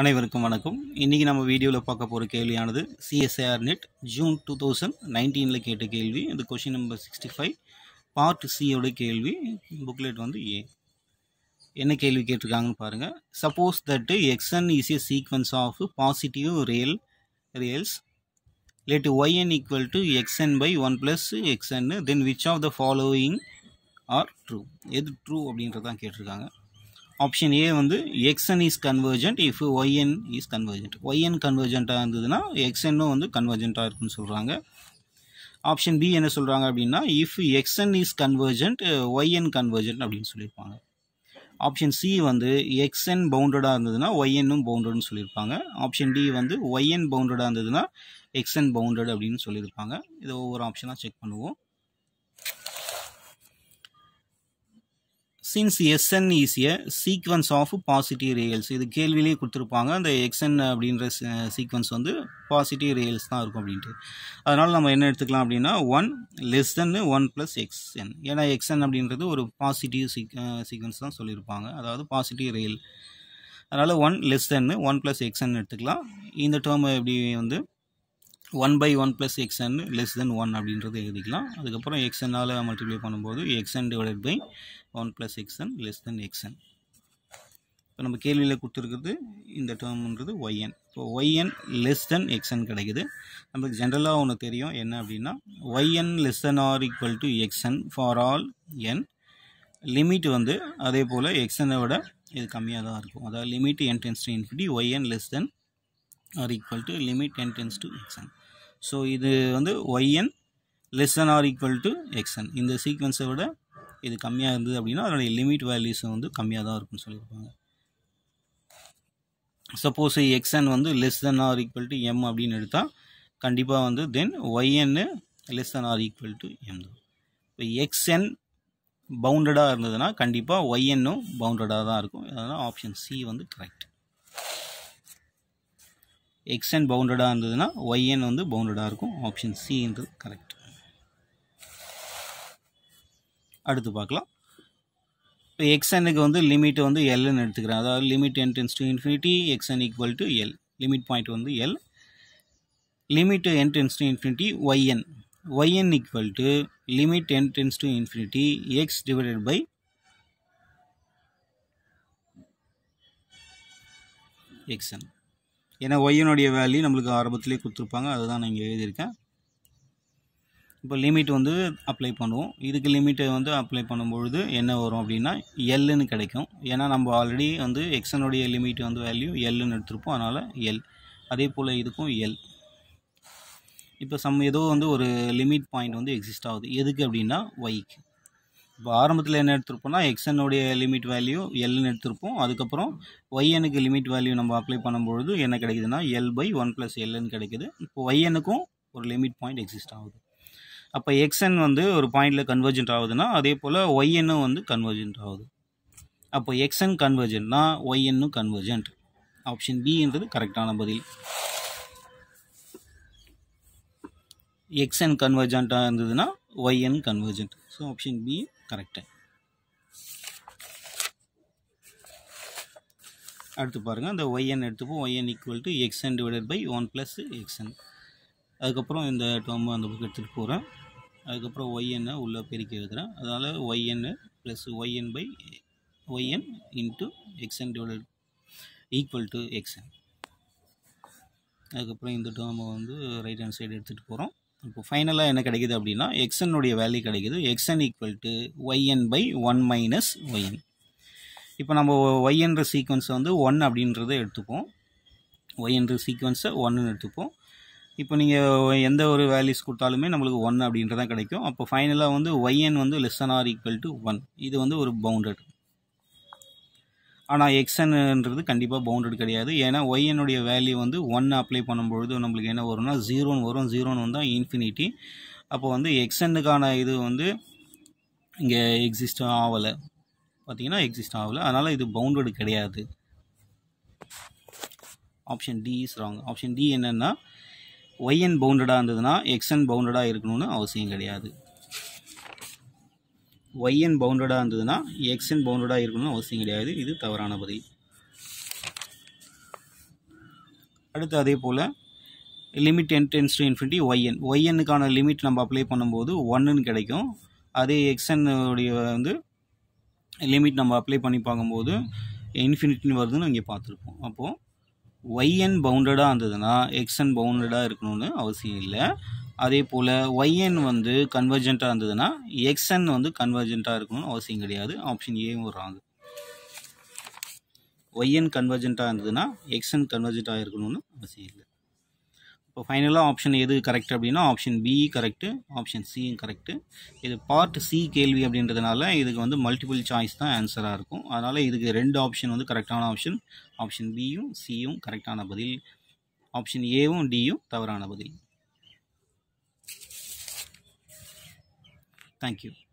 அனைவருக்கும் வணக்கம் இன்றைக்கி நம்ம வீடியோவில் பார்க்க போகிற கேள்வியானது CSIR net June two thousand நைன்டீனில் கேட்ட கேள்வி இது question number sixty five part சியோட கேள்வி புக்லெட் வந்து ஏ என்ன கேள்வி கேட்டிருக்காங்கன்னு பாருங்கள் suppose that x n is a sequence of positive real reals let y n equal to x n by one plus எக்ஸ்என்னு then which of the following are true எது true அப்படின்றதான் கேட்டிருக்காங்க ஆப்ஷன் ஏ வந்து x n is convergent if y n is convergent y n கன்வர்ஜென்ட்டாக இருந்ததுன்னா எக்ஸ்என்னும் வந்து கன்வர்ஜென்ட்டாக இருக்குன்னு சொல்கிறாங்க ஆப்ஷன் பி என்ன சொல்கிறாங்க அப்படின்னா if x n is convergent y n convergent அப்படின்னு சொல்லியிருப்பாங்க ஆப்ஷன் சி வந்து எக்ஸ்என் பவுண்டடாக இருந்ததுன்னா ஒய்என்னும் பவுண்டட்னு சொல்லியிருப்பாங்க ஆப்ஷன் டி வந்து ஒய்என் பவுண்டடாக இருந்ததுன்னா எக்ஸ்என் பவுண்டட் அப்படின்னு சொல்லியிருப்பாங்க இதை ஒவ்வொரு ஆப்ஷனாக செக் பண்ணுவோம் since s n is a sequence of positive reals இது கேள்வியிலேயே கொடுத்துருப்பாங்க அந்த எக்ஸ்என் அப்படின்ற sequence வந்து பாசிட்டிவ் ரியல்ஸ் தான் இருக்கும் அப்படின்ட்டு அதனால் நம்ம என்ன எடுத்துக்கலாம் அப்படின்னா one less than one plus x n ஏன்னா எக்ஸ்என் அப்படின்றது ஒரு பாசிட்டிவ் சீக் சீக்வன்ஸ் தான் சொல்லியிருப்பாங்க அதாவது பாசிட்டிவ் ரியல் அதனால் one less than one plus Xn எடுத்துக்கலாம் இந்த term எப்படி வந்து one by one plus x n less than one அப்படின்றத எழுதிக்கலாம் அதுக்கப்புறம் எக்ஸ்என்னால் மல்டிப்ளை பண்ணும்போது x n divide by one plus x n less than x n இப்போ நம்ம கேள்வியில் கொடுத்துருக்குறது இந்த டேர்ம்ன்றது ஒய்என் இப்போ ஒய்என் லெஸ் தென் எக்ஸ்என் கிடைக்குது நம்மளுக்கு ஜென்ரலாக ஒன்று தெரியும் என்ன அப்படின்னா y n less than or equal to x n for all n limit வந்து அதே போல் எக்ஸ்என்னை விட இது கம்மியாக தான் இருக்கும் அதாவது limit n tends to infinity y n less than or equal to limit n tends to x n so இது வந்து y n less than or equal to x n இந்த சீக்வன்ஸை விட இது கம்மியாக இருந்தது அப்படின்னா அதனுடைய லிமிட் வேல்யூஸும் வந்து கம்மியாக தான் இருக்கும்னு சொல்லியிருப்பாங்க சப்போஸ் எக்ஸ்என் வந்து less than or equal to M அப்படின்னு எடுத்தால் கண்டிப்பாக வந்து தென் ஒய்என்னு less than or equal to M தான் இப்போ எக்ஸ்என் பவுண்டடாக இருந்ததுன்னா கண்டிப்பாக ஒய்என்னும் பவுண்டடாக தான் இருக்கும் அதனால் ஆப்ஷன் சி வந்து கரெக்ட் எக்ஸ்என் பவுண்டடாக இருந்ததுன்னா ஒய்என் வந்து பவுண்டடாக இருக்கும் ஆப்ஷன் சின்றது கரெக்ட் அடுத்து பார்க்கலாம் இப்போ எக்ஸ்என்னுக்கு வந்து லிமிட் வந்து எல்னு எடுத்துக்கிறேன் அதாவது limit n tends to infinity x n equal to L limit point வந்து L limit n tends to infinity y n y n equal to limit n tends to infinity x divided by x n ஏன்னா ஒய்யனுடைய value நம்மளுக்கு ஆரம்பத்துலேயே கொடுத்துருப்பாங்க அதுதான் நான் இங்கே எழுதியிருக்கேன் இப்போ லிமிட் வந்து அப்ளை பண்ணுவோம் இதுக்கு லிமிட்டை வந்து அப்ளை பண்ணும்பொழுது என்ன வரும் அப்படின்னா எல்லுன்னு கிடைக்கும் ஏன்னா நம்ம ஆல்ரெடி வந்து எக்ஸனுடைய லிமிட் வந்து வேல்யூ எல்லுன்னு எடுத்திருப்போம் அதனால் எல் அதே போல் இதுக்கும் எல் இப்போ சம் ஏதோ வந்து ஒரு லிமிட் பாயிண்ட் வந்து எக்ஸிஸ்ட் ஆகுது எதுக்கு அப்படின்னா ஒய்க்கு இப்போ ஆரம்பத்தில் என்ன எடுத்திருப்போம்னா எக்ஸ்என்னுடைய லிமிட் வேல்யூ எல்னு எடுத்திருப்போம் அதுக்கப்புறம் ஒய்எனுக்கு லிமிட் வேல்யூ நம்ம அப்ளை பண்ணும்பொழுது என்ன கிடைக்குதுன்னா எல் பை ஒன் ப்ளஸ் எல்னு கிடைக்குது இப்போ ஒய்எனுக்கும் ஒரு லிமிட் பாயிண்ட் எக்ஸிஸ்ட் ஆகுது அப்போ எக்ஸ்என் வந்து ஒரு பாயிண்ட்டில் கன்வர்ஜென்ட் ஆகுதுன்னா அதே போல் ஒய்என்னும் வந்து கன்வர்ஜென்ட் ஆகுது அப்போ எக்ஸ்என் கன்வர்ஜென்ட்னா ஒய்என்னும் கன்வர்ஜென்ட் ஆப்ஷன் பின்றது கரெக்டான பதில் எக்ஸ்என் கன்வர்ஜென்ட்டாக இருந்ததுன்னா y n convergent so option B correct அடுத்து பாருங்கள் அந்த ஒய்என் எடுத்துப்போம் y n equal to x n divided by one plus x n அதுக்கப்புறம் இந்த டேர்மு அந்த புக் எடுத்துகிட்டு போகிறேன் அதுக்கப்புறம் ஒய்என்னை உள்ளே பெருக்கி எழுதுகிறேன் அதனால் ஒய்என்னு plus y n by y n into x n divided equal to x n அதுக்கப்புறம் இந்த டேர்மை வந்து ரைட் ஹேண்ட் சைடு எடுத்துகிட்டு போகிறோம் இப்போ ஃபைனலாக என்ன கிடைக்குது அப்படின்னா எக்ஸனுடைய வேல்யூ கிடைக்குது x n equal to y n by one minus y n இப்போ நம்ம ஒய்என்ற சீக்வன்ஸை வந்து ஒன் அப்படின்றத எடுத்துப்போம் ஒய்என்ற சீக்வன்ஸை ஒன்னு எடுத்துப்போம் இப்போ நீங்கள் எந்த ஒரு வேல்யூஸ் கொடுத்தாலுமே நம்மளுக்கு ஒன் அப்படின்றதான் கிடைக்கும் அப்போ ஃபைனலாக வந்து ஒய்என் வந்து less or equal to one இது வந்து ஒரு பவுண்டட் ஆனால் எக்ஸ்என்ன்றது கண்டிப்பாக பவுண்டட் கிடையாது ஏன்னா ஒய்என்னுடைய வேல்யூ வந்து ஒன் அப்ளை பண்ணும்பொழுது நம்மளுக்கு என்ன வரும்னா ஜீரோன்னு வரும் ஜீரோன்னு வந்தால் இன்ஃபினிட்டி அப்போ வந்து எக்ஸ்என்னுக்கான இது வந்து இங்கே எக்ஸிஸ்ட் ஆகலை பார்த்தீங்கன்னா எக்ஸிஸ்ட் ஆகலை அதனால் இது பவுண்டடு கிடையாது option D is wrong option D என்னென்னா ஒய்என் பவுண்டடாக இருந்ததுன்னா எக்ஸ்என் பவுண்டடாக இருக்கணும்னு அவசியம் கிடையாது ஒய்என் பவுண்டடாக இருந்ததுன்னா எக்ஸ்என் பவுண்டடாக இருக்கணும்னு அவசியம் கிடையாது இது தவறான பதி அடுத்து அதே போல் limit n tends yn. Infinity y n ஒய்என்னுக்கான லிமிட் நம்ம அப்ளை பண்ணும்போது ஒன்றுன்னு கிடைக்கும் அதே எக்ஸ்என்னுடைய வந்து லிமிட் நம்ம அப்ளை பண்ணி பார்க்கும்போது infinity வருதுன்னு இங்கே பார்த்துருப்போம் அப்போது ஒய்என் பவுண்டடாக இருந்ததுன்னா எக்ஸ்என் பவுண்டடாக இருக்கணும்னு அவசியம் இல்லை அதே போல் ஒய்என் வந்து கன்வர்ஜென்ட்டாக இருந்ததுன்னா எக்ஸ்என் வந்து கன்வர்ஜென்ட்டாக இருக்கணும்னு அவசியம் கிடையாது ஆப்ஷன் ஏவும் ராங்கு ஒய்என் கன்வர்ஜென்ட்டாக இருந்ததுன்னா எக்ஸ்என் கன்வர்ஜென்ட்டாக இருக்கணும்னு அவசியம் இல்லை இப்போ ஃபைனலாக ஆப்ஷன் எது கரெக்ட் அப்படின்னா ஆப்ஷன் பி கரெக்டு ஆப்ஷன் சியும் கரெக்டு இது பார்ட் சி கேள்வி அப்படின்றதுனால இதுக்கு வந்து மல்டிபிள் சாய்ஸ் தான் ஆன்சராக இருக்கும் அதனால் இதுக்கு ரெண்டு ஆப்ஷன் வந்து கரெக்டான ஆப்ஷன் ஆப்ஷன் பியும் சியும் கரெக்டான பதில் ஆப்ஷன் ஏவும் டியும் தவறான பதில் Thank you.